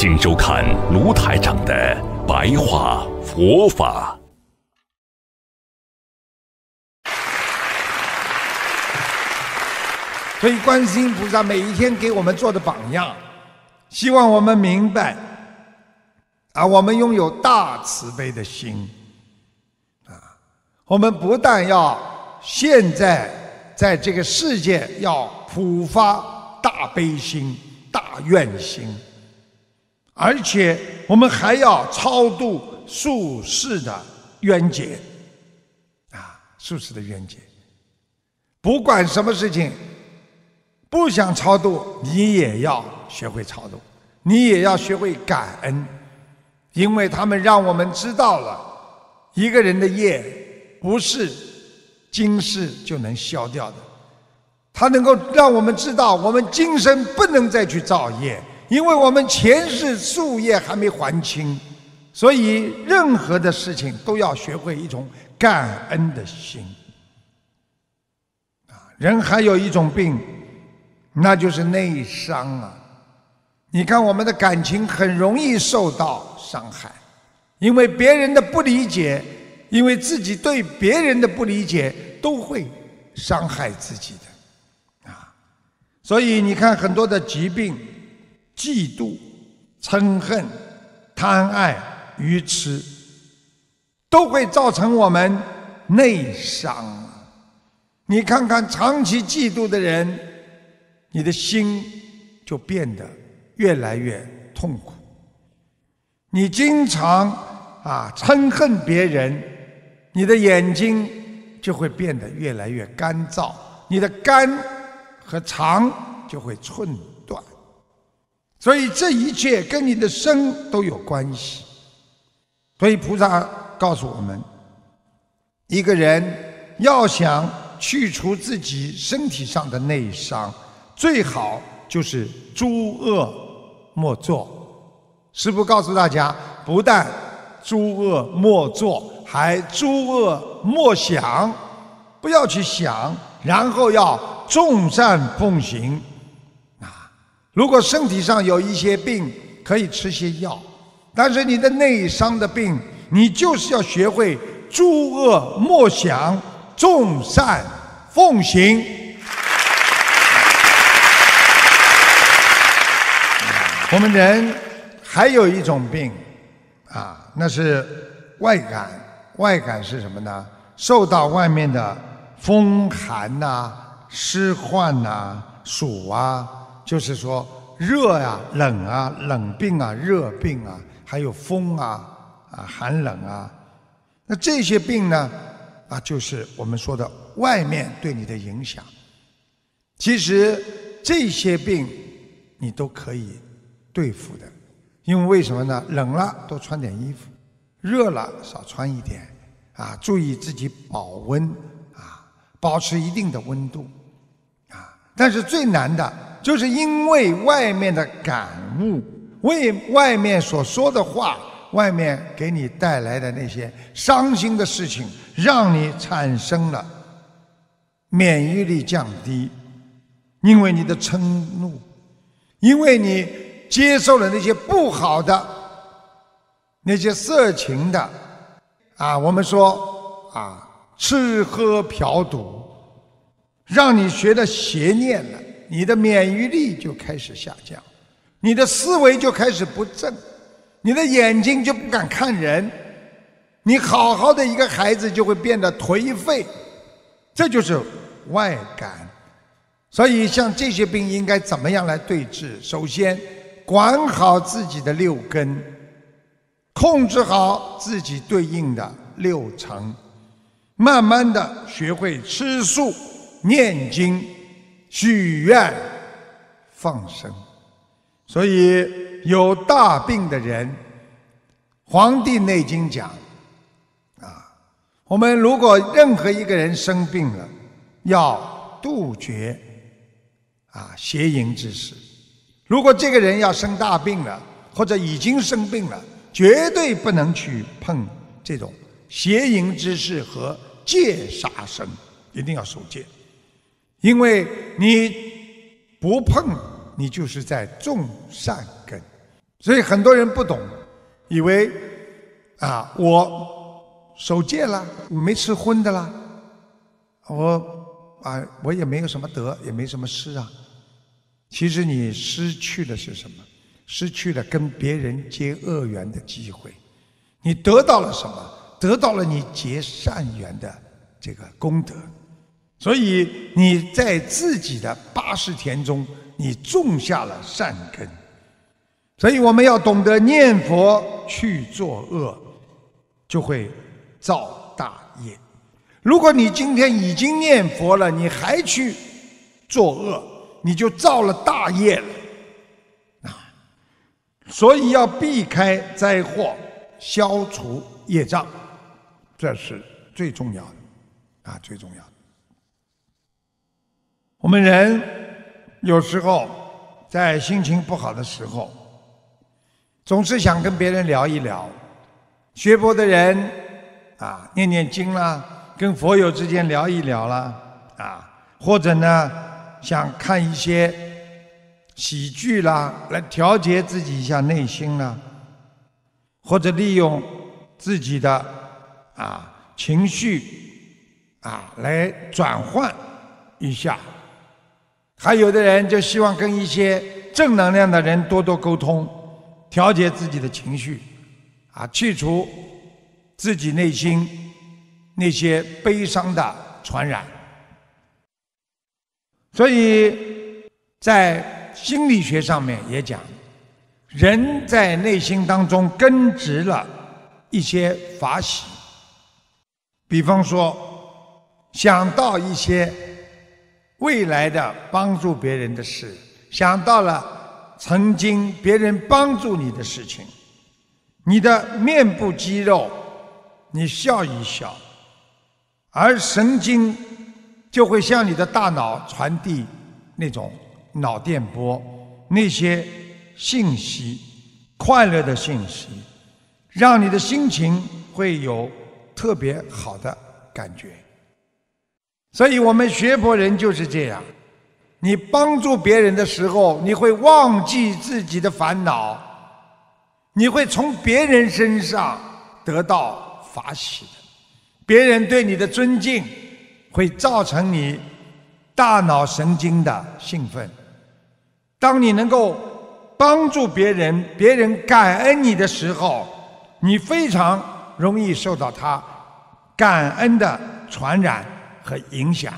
请收看卢台长的白话佛法。所以，观世音菩萨每一天给我们做的榜样，希望我们明白啊，我们拥有大慈悲的心啊，我们不但要现在在这个世界要普发大悲心、大愿心。而且我们还要超度术士的冤结，啊，术士的冤结。不管什么事情，不想超度，你也要学会超度，你也要学会感恩，因为他们让我们知道了一个人的业不是今世就能消掉的，他能够让我们知道，我们今生不能再去造业。因为我们前世夙业还没还清，所以任何的事情都要学会一种感恩的心。啊，人还有一种病，那就是内伤啊。你看我们的感情很容易受到伤害，因为别人的不理解，因为自己对别人的不理解，都会伤害自己的。啊，所以你看很多的疾病。嫉妒、嗔恨、贪爱、愚痴，都会造成我们内伤。你看看，长期嫉妒的人，你的心就变得越来越痛苦。你经常啊嗔恨别人，你的眼睛就会变得越来越干燥，你的肝和肠就会寸。所以这一切跟你的身都有关系。所以菩萨告诉我们，一个人要想去除自己身体上的内伤，最好就是诸恶莫作。师父告诉大家，不但诸恶莫作，还诸恶莫想，不要去想，然后要众善奉行。如果身体上有一些病，可以吃些药，但是你的内伤的病，你就是要学会诸恶莫想，众善奉行。我们人还有一种病，啊，那是外感，外感是什么呢？受到外面的风寒啊、湿患啊、暑啊。就是说，热呀、冷啊、冷病啊、热病啊，还有风啊、啊寒冷啊，那这些病呢，啊，就是我们说的外面对你的影响。其实这些病你都可以对付的，因为为什么呢？冷了多穿点衣服，热了少穿一点，啊，注意自己保温，啊，保持一定的温度，啊，但是最难的。就是因为外面的感悟，为外面所说的话，外面给你带来的那些伤心的事情，让你产生了免疫力降低，因为你的嗔怒，因为你接受了那些不好的、那些色情的，啊，我们说啊，吃喝嫖赌，让你学的邪念了。你的免疫力就开始下降，你的思维就开始不正，你的眼睛就不敢看人，你好好的一个孩子就会变得颓废，这就是外感。所以，像这些病应该怎么样来对治？首先，管好自己的六根，控制好自己对应的六成，慢慢的学会吃素、念经。许愿放生，所以有大病的人，《黄帝内经》讲啊，我们如果任何一个人生病了，要杜绝啊邪淫之事。如果这个人要生大病了，或者已经生病了，绝对不能去碰这种邪淫之事和戒杀生，一定要守戒。因为你不碰，你就是在种善根。所以很多人不懂，以为啊，我守戒了，没吃荤的啦，我啊，我也没有什么德，也没什么失啊。其实你失去了是什么？失去了跟别人结恶缘的机会。你得到了什么？得到了你结善缘的这个功德。所以你在自己的八十田中，你种下了善根。所以我们要懂得念佛去作恶，就会造大业。如果你今天已经念佛了，你还去作恶，你就造了大业了啊！所以要避开灾祸，消除业障，这是最重要的啊，最重要的。我们人有时候在心情不好的时候，总是想跟别人聊一聊，学佛的人啊，念念经啦，跟佛友之间聊一聊啦，啊，或者呢，想看一些喜剧啦，来调节自己一下内心啦，或者利用自己的啊情绪啊来转换一下。还有的人就希望跟一些正能量的人多多沟通，调节自己的情绪，啊，去除自己内心那些悲伤的传染。所以，在心理学上面也讲，人在内心当中根植了一些法喜，比方说想到一些。未来的帮助别人的事，想到了曾经别人帮助你的事情，你的面部肌肉，你笑一笑，而神经就会向你的大脑传递那种脑电波，那些信息，快乐的信息，让你的心情会有特别好的感觉。所以我们学佛人就是这样：你帮助别人的时候，你会忘记自己的烦恼，你会从别人身上得到法喜的；别人对你的尊敬，会造成你大脑神经的兴奋。当你能够帮助别人，别人感恩你的时候，你非常容易受到他感恩的传染。和影响，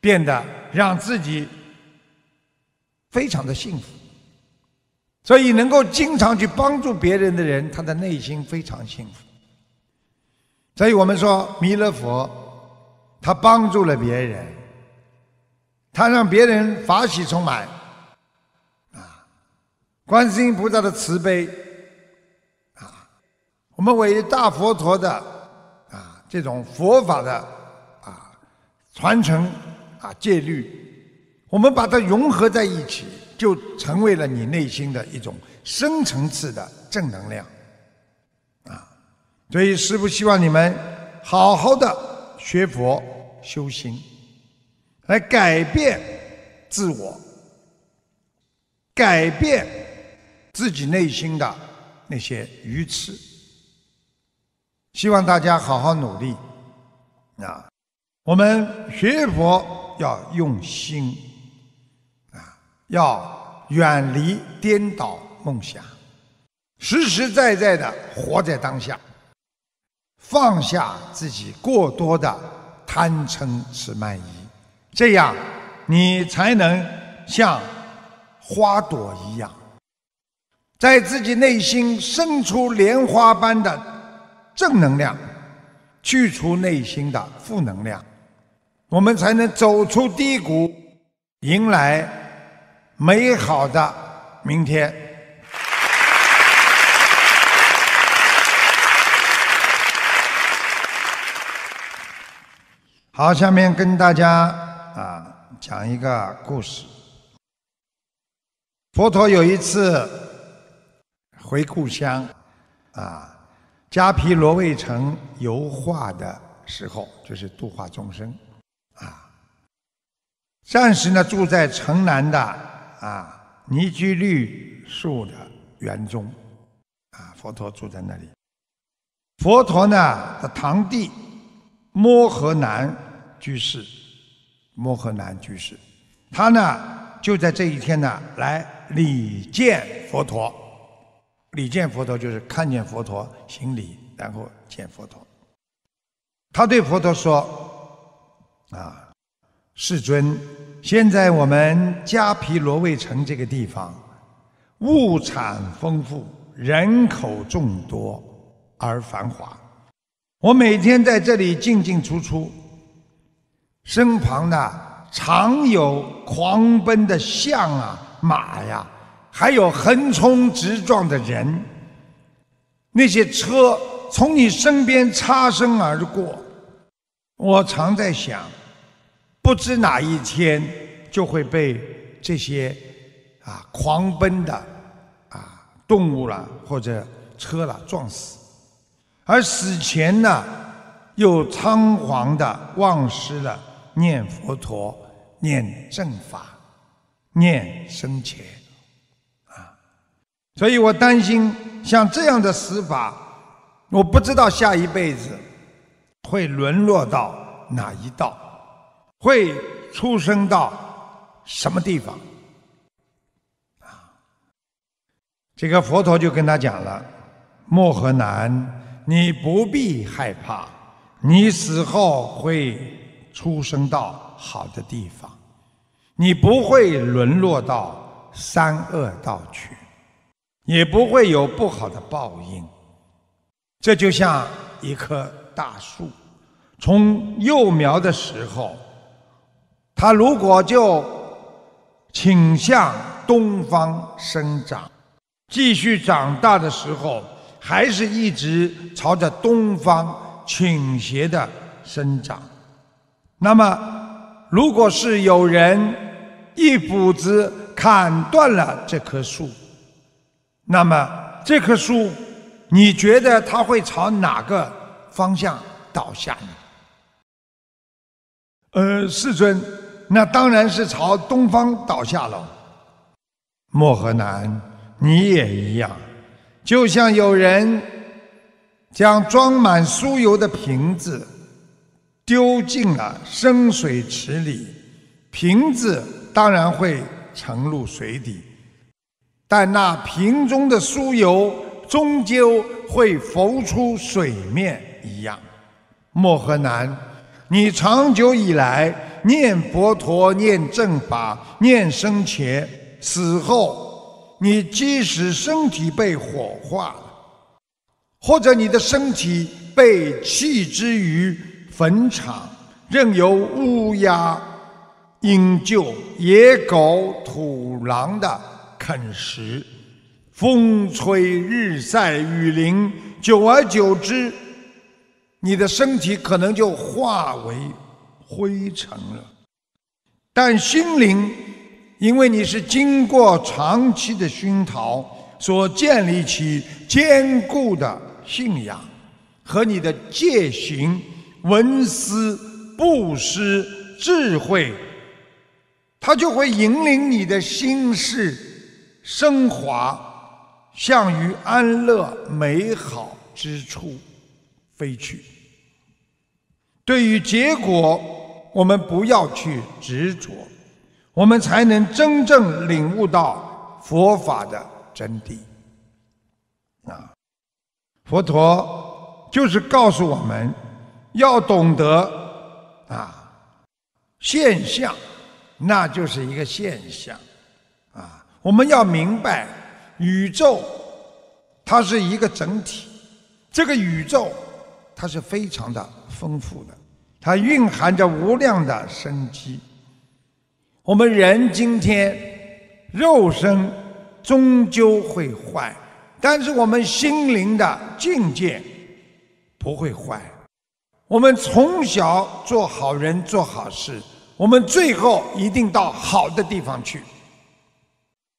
变得让自己非常的幸福，所以能够经常去帮助别人的人，他的内心非常幸福。所以我们说，弥勒佛他帮助了别人，他让别人法喜充满，啊，观世音菩萨的慈悲，啊，我们伟大佛陀的啊，这种佛法的。传承啊戒律，我们把它融合在一起，就成为了你内心的一种深层次的正能量，啊！所以师父希望你们好好的学佛修行，来改变自我，改变自己内心的那些愚痴，希望大家好好努力啊！我们学佛要用心啊，要远离颠倒梦想，实实在在的活在当下，放下自己过多的贪嗔痴慢疑，这样你才能像花朵一样，在自己内心生出莲花般的正能量，去除内心的负能量。我们才能走出低谷，迎来美好的明天。好，下面跟大家啊讲一个故事。佛陀有一次回故乡，啊，迦毗罗卫城油画的时候，就是度化众生。啊，暂时呢住在城南的啊尼拘律树的园中，啊佛陀住在那里。佛陀呢的堂弟摩诃南居士，摩诃南居士，他呢就在这一天呢来礼见佛陀。礼见佛陀就是看见佛陀行礼，然后见佛陀。他对佛陀说。啊，世尊，现在我们迦毗罗卫城这个地方物产丰富，人口众多而繁华。我每天在这里进进出出，身旁呢常有狂奔的象啊、马呀，还有横冲直撞的人。那些车从你身边擦身而过，我常在想。不知哪一天就会被这些啊狂奔的啊动物了或者车了撞死，而死前呢又仓皇的忘失了念佛陀、念正法、念生前啊，所以我担心像这样的死法，我不知道下一辈子会沦落到哪一道。会出生到什么地方？啊，这个佛陀就跟他讲了：“莫和南，你不必害怕，你死后会出生到好的地方，你不会沦落到三恶道去，也不会有不好的报应。这就像一棵大树，从幼苗的时候。”它如果就倾向东方生长，继续长大的时候，还是一直朝着东方倾斜的生长。那么，如果是有人一斧子砍断了这棵树，那么这棵树，你觉得它会朝哪个方向倒下呢？呃，世尊。那当然是朝东方倒下了，漠河南，你也一样，就像有人将装满酥油的瓶子丢进了深水池里，瓶子当然会沉入水底，但那瓶中的酥油终究会浮出水面一样，漠河南，你长久以来。念佛陀，念正法，念生前死后。你即使身体被火化，了，或者你的身体被弃之于坟场，任由乌鸦、鹰鹫、野狗、土狼的啃食，风吹日晒雨淋，久而久之，你的身体可能就化为。灰尘了，但心灵，因为你是经过长期的熏陶所建立起坚固的信仰和你的戒行、文思、布施、智慧，它就会引领你的心事升华，向于安乐美好之处飞去。对于结果。我们不要去执着，我们才能真正领悟到佛法的真谛。啊，佛陀就是告诉我们，要懂得啊，现象，那就是一个现象。啊，我们要明白，宇宙它是一个整体，这个宇宙它是非常的丰富的。它蕴含着无量的生机。我们人今天肉身终究会坏，但是我们心灵的境界不会坏。我们从小做好人做好事，我们最后一定到好的地方去。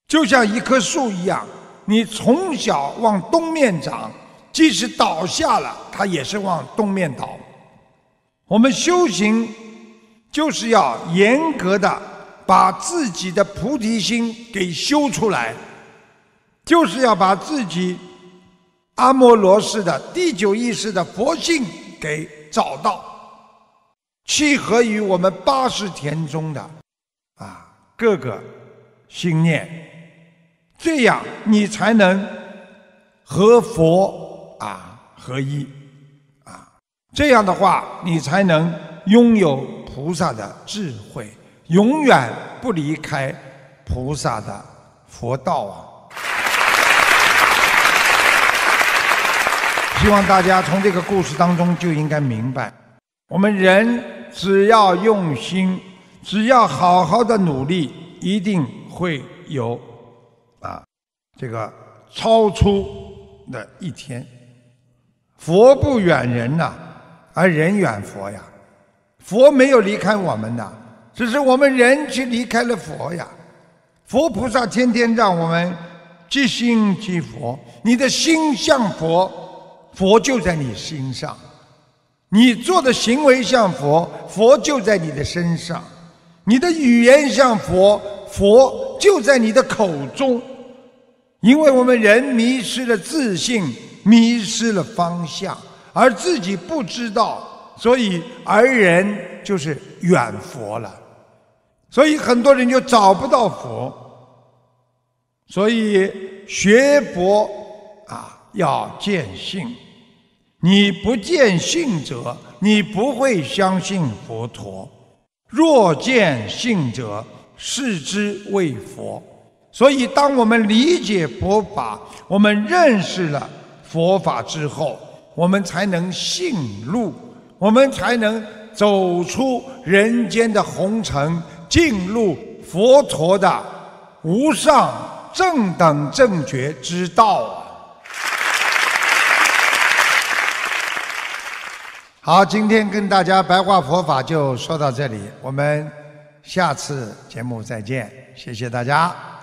就像一棵树一样，你从小往东面长，即使倒下了，它也是往东面倒。我们修行就是要严格的把自己的菩提心给修出来，就是要把自己阿摩罗氏的第九意识的佛性给找到，契合于我们八十田中的啊各个心念，这样你才能和佛啊合一。这样的话，你才能拥有菩萨的智慧，永远不离开菩萨的佛道啊！希望大家从这个故事当中就应该明白，我们人只要用心，只要好好的努力，一定会有啊这个超出的一天。佛不远人呐！而人远佛呀，佛没有离开我们呐，只是我们人去离开了佛呀。佛菩萨天天让我们即心即佛，你的心像佛，佛就在你心上；你做的行为像佛，佛就在你的身上；你的语言像佛，佛就在你的口中。因为我们人迷失了自信，迷失了方向。而自己不知道，所以而人就是远佛了，所以很多人就找不到佛，所以学佛啊要见性，你不见性者，你不会相信佛陀；若见性者，视之为佛。所以，当我们理解佛法，我们认识了佛法之后。我们才能信路，我们才能走出人间的红尘，进入佛陀的无上正等正觉之道啊！好，今天跟大家白话佛法就说到这里，我们下次节目再见，谢谢大家。